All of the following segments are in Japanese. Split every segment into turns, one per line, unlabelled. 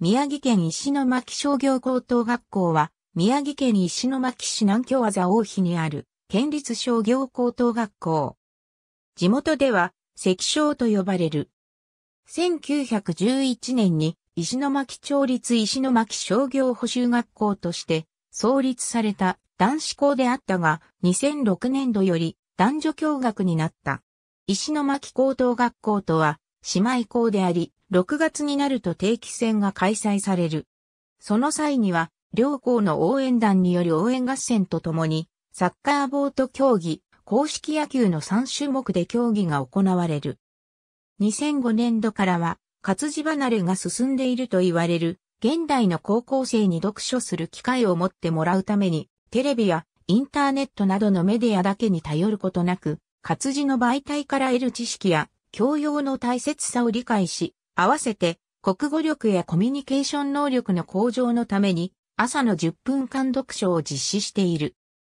宮城県石巻商業高等学校は、宮城県石巻市南京和座大日にある、県立商業高等学校。地元では、石商と呼ばれる。1911年に、石巻町立石巻商業補修学校として、創立された男子校であったが、2006年度より男女共学になった。石巻高等学校とは、姉妹校であり、6月になると定期戦が開催される。その際には、両校の応援団による応援合戦とともに、サッカーボート競技、公式野球の3種目で競技が行われる。2005年度からは、活字離れが進んでいると言われる、現代の高校生に読書する機会を持ってもらうために、テレビやインターネットなどのメディアだけに頼ることなく、活字の媒体から得る知識や教養の大切さを理解し、合わせて国語力やコミュニケーション能力の向上のために朝の10分間読書を実施している。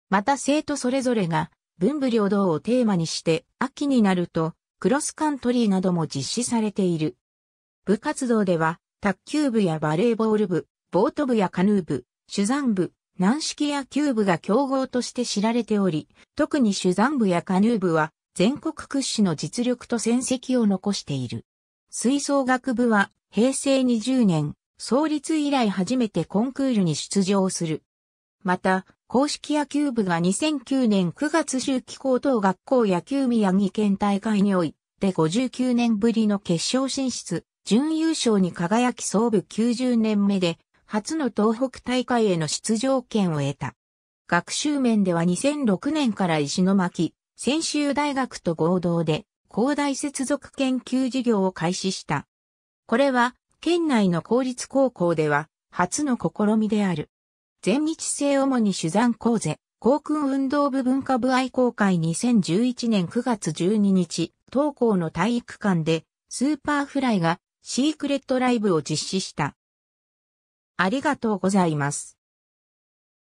また生徒それぞれが文武両道をテーマにして秋になるとクロスカントリーなども実施されている。部活動では卓球部やバレーボール部、ボート部やカヌー部、手山部、軟式野球部が競合として知られており、特に手山部やカヌー部は全国屈指の実力と戦績を残している。吹奏楽部は平成20年、創立以来初めてコンクールに出場する。また、公式野球部が2009年9月秋季高等学校野球宮城県大会において59年ぶりの決勝進出、準優勝に輝き総部90年目で初の東北大会への出場権を得た。学習面では2006年から石巻、専修大学と合同で、広大接続研究事業を開始した。これは、県内の公立高校では、初の試みである。全日制主に主山講座、航空運動部文化部愛好会2011年9月12日、東校の体育館で、スーパーフライが、シークレットライブを実施した。ありがとうございます。